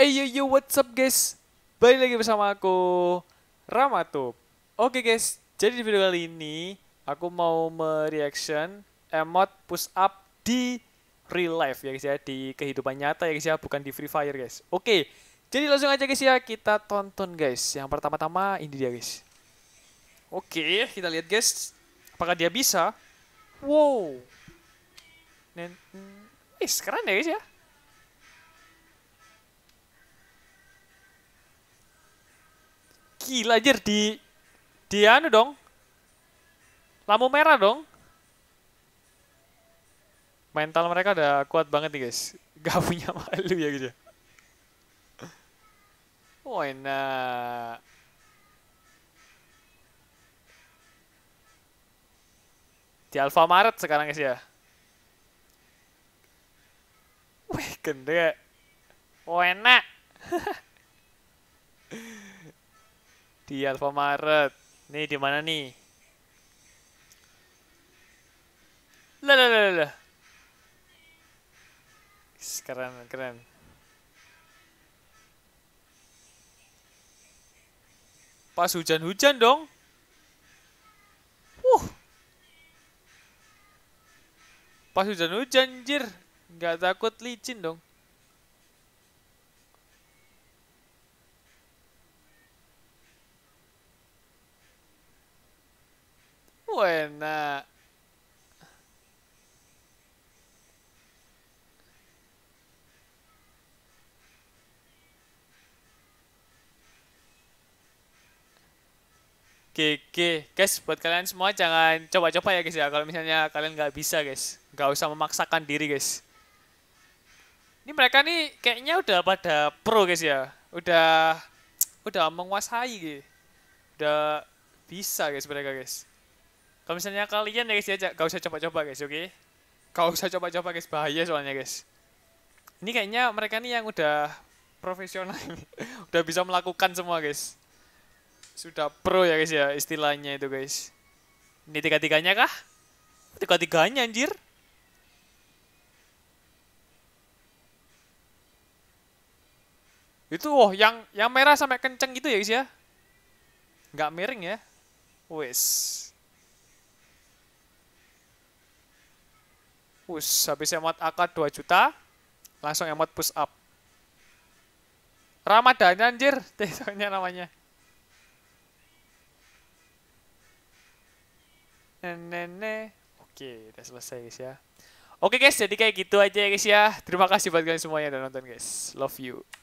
Hey yo yo what's up guys Balik lagi bersama aku Ramatup Oke okay, guys Jadi di video kali ini Aku mau mereaction Emot push up di real life ya guys ya Di kehidupan nyata ya guys ya Bukan di free fire guys Oke okay, Jadi langsung aja guys ya Kita tonton guys Yang pertama-tama ini dia guys Oke okay, kita lihat guys Apakah dia bisa Wow Nen eh sekarang ya guys ya gila anjir di di anu dong. Lampu merah dong. Mental mereka udah kuat banget nih guys. Gak punya malu ya gitu. Oh enak. Di Alfamaret sekarang guys ya. Wih, gendek. Oh enak. di Alfamart, Nih di mana nih? Lah lah lah lah. Keren keren. Pas hujan-hujan dong. Wah. Pas hujan-hujan, jir. Nggak takut licin dong. Oke, oke. guys buat kalian semua jangan coba-coba ya guys ya kalau misalnya kalian nggak bisa guys nggak usah memaksakan diri guys ini mereka nih kayaknya udah pada pro guys ya udah udah menguasai gitu udah bisa guys mereka guys kalau misalnya kalian ya guys ya, gak usah coba-coba guys, oke? Okay? Gak usah coba-coba guys, bahaya soalnya guys. Ini kayaknya mereka nih yang udah profesional, udah bisa melakukan semua guys. Sudah pro ya guys ya istilahnya itu guys. Ini tiga-tiganya kah? Tiga-tiganya anjir. Itu oh yang yang merah sampai kenceng gitu ya guys ya. Nggak miring ya. Wes. push. Habis emot AK 2 juta, langsung emot push up. ramadhan anjir, soalnya namanya. nenek Oke, udah selesai guys ya. Oke guys, jadi kayak gitu aja ya guys ya. Terima kasih buat kalian semuanya udah nonton guys. Love you.